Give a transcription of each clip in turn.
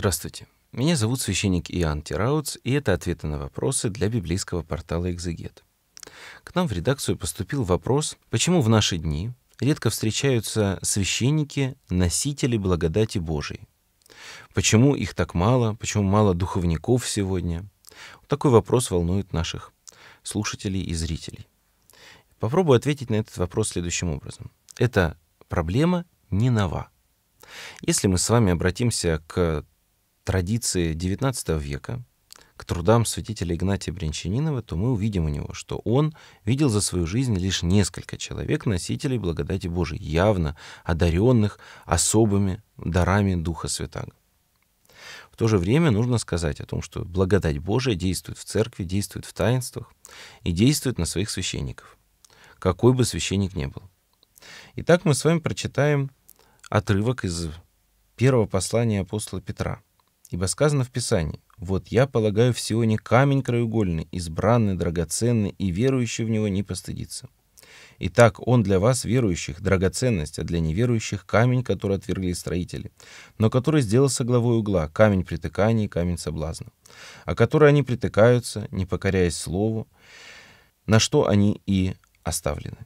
Здравствуйте. Меня зовут священник Иоанн Тирауц, и это ответы на вопросы для библейского портала «Экзегет». К нам в редакцию поступил вопрос, почему в наши дни редко встречаются священники, носители благодати Божией. Почему их так мало, почему мало духовников сегодня? Такой вопрос волнует наших слушателей и зрителей. Попробую ответить на этот вопрос следующим образом. Эта проблема не нова. Если мы с вами обратимся к традиции XIX века, к трудам святителя Игнатия Брянчанинова, то мы увидим у него, что он видел за свою жизнь лишь несколько человек, носителей благодати Божией, явно одаренных особыми дарами Духа Святаго. В то же время нужно сказать о том, что благодать Божия действует в церкви, действует в таинствах и действует на своих священников, какой бы священник ни был. Итак, мы с вами прочитаем отрывок из первого послания апостола Петра – Ибо сказано в Писании, «Вот я полагаю в Сионе камень краеугольный, избранный, драгоценный, и верующий в него не постыдится». Итак, он для вас, верующих, драгоценность, а для неверующих камень, который отвергли строители, но который сделался главой угла, камень притыкания и камень соблазна, о а который они притыкаются, не покоряясь слову, на что они и оставлены.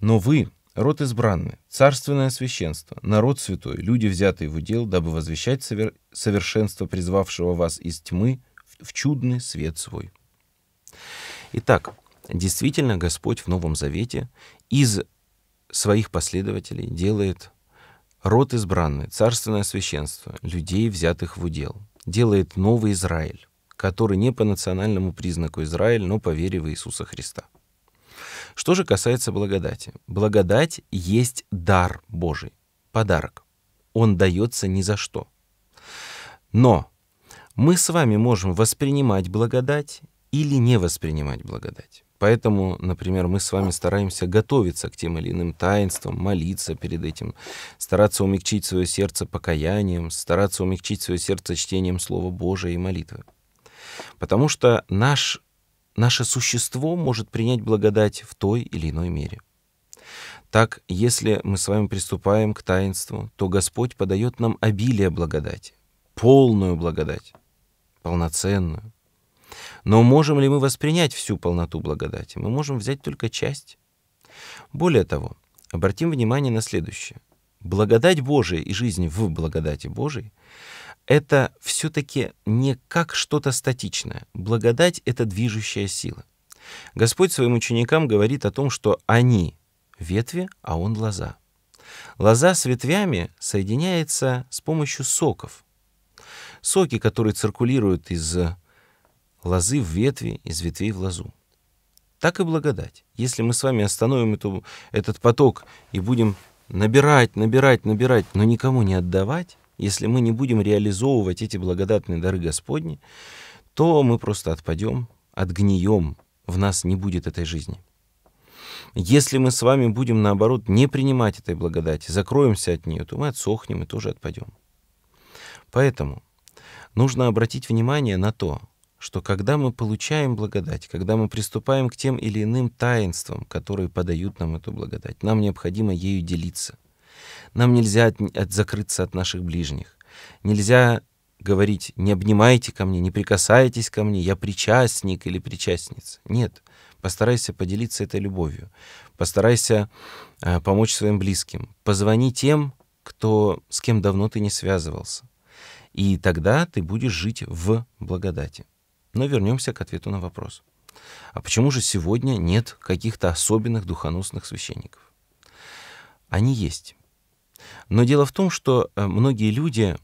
Но вы, Род избранный, царственное священство, народ святой, люди, взятые в удел, дабы возвещать совер... совершенство призвавшего вас из тьмы в чудный свет свой. Итак, действительно Господь в Новом Завете из своих последователей делает род избранный, царственное священство, людей, взятых в удел, делает новый Израиль, который не по национальному признаку Израиль, но по вере в Иисуса Христа. Что же касается благодати? Благодать есть дар Божий, подарок. Он дается ни за что. Но мы с вами можем воспринимать благодать или не воспринимать благодать. Поэтому, например, мы с вами стараемся готовиться к тем или иным таинствам, молиться перед этим, стараться умягчить свое сердце покаянием, стараться умягчить свое сердце чтением Слова Божия и молитвы. Потому что наш наше существо может принять благодать в той или иной мере. Так, если мы с вами приступаем к таинству, то Господь подает нам обилие благодати, полную благодать, полноценную. Но можем ли мы воспринять всю полноту благодати? Мы можем взять только часть. Более того, обратим внимание на следующее. Благодать Божия и жизнь в благодати Божией это все-таки не как что-то статичное. Благодать — это движущая сила. Господь своим ученикам говорит о том, что они — ветви, а он — лоза. Лоза с ветвями соединяется с помощью соков. Соки, которые циркулируют из лозы в ветви, из ветвей в лозу. Так и благодать. Если мы с вами остановим эту, этот поток и будем набирать, набирать, набирать, но никому не отдавать, если мы не будем реализовывать эти благодатные дары Господни, то мы просто отпадем, отгнием, в нас не будет этой жизни. Если мы с вами будем, наоборот, не принимать этой благодати, закроемся от нее, то мы отсохнем и тоже отпадем. Поэтому нужно обратить внимание на то, что когда мы получаем благодать, когда мы приступаем к тем или иным таинствам, которые подают нам эту благодать, нам необходимо ею делиться – нам нельзя от, от, закрыться от наших ближних. Нельзя говорить, не обнимайте ко мне, не прикасайтесь ко мне, я причастник или причастница. Нет, постарайся поделиться этой любовью. Постарайся э, помочь своим близким. Позвони тем, кто, с кем давно ты не связывался. И тогда ты будешь жить в благодати. Но вернемся к ответу на вопрос. А почему же сегодня нет каких-то особенных духоносных священников? Они есть. Но дело в том, что э, многие люди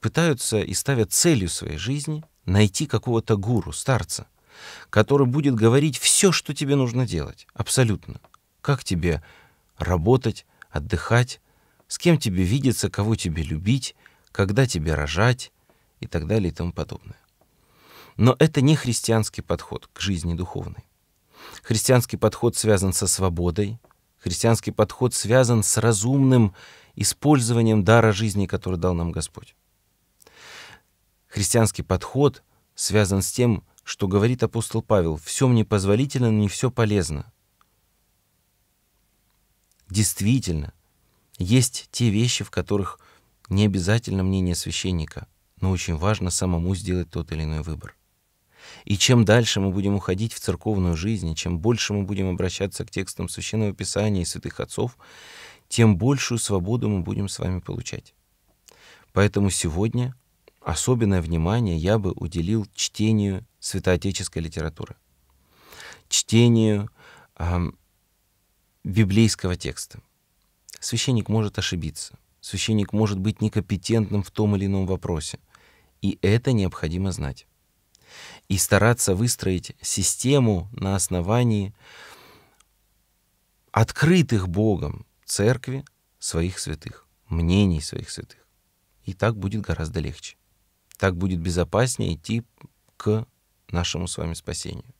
пытаются и ставят целью своей жизни найти какого-то гуру, старца, который будет говорить все, что тебе нужно делать, абсолютно. Как тебе работать, отдыхать, с кем тебе видеться, кого тебе любить, когда тебе рожать и так далее и тому подобное. Но это не христианский подход к жизни духовной. Христианский подход связан со свободой, Христианский подход связан с разумным использованием дара жизни, который дал нам Господь. Христианский подход связан с тем, что говорит апостол Павел, все мне позволительно, но не все полезно. Действительно, есть те вещи, в которых не обязательно мнение священника, но очень важно самому сделать тот или иной выбор. И чем дальше мы будем уходить в церковную жизнь, чем больше мы будем обращаться к текстам Священного Писания и святых отцов, тем большую свободу мы будем с вами получать. Поэтому сегодня особенное внимание я бы уделил чтению святоотеческой литературы, чтению э, библейского текста. Священник может ошибиться, священник может быть некомпетентным в том или ином вопросе, и это необходимо знать и стараться выстроить систему на основании открытых Богом церкви своих святых, мнений своих святых. И так будет гораздо легче. Так будет безопаснее идти к нашему с вами спасению.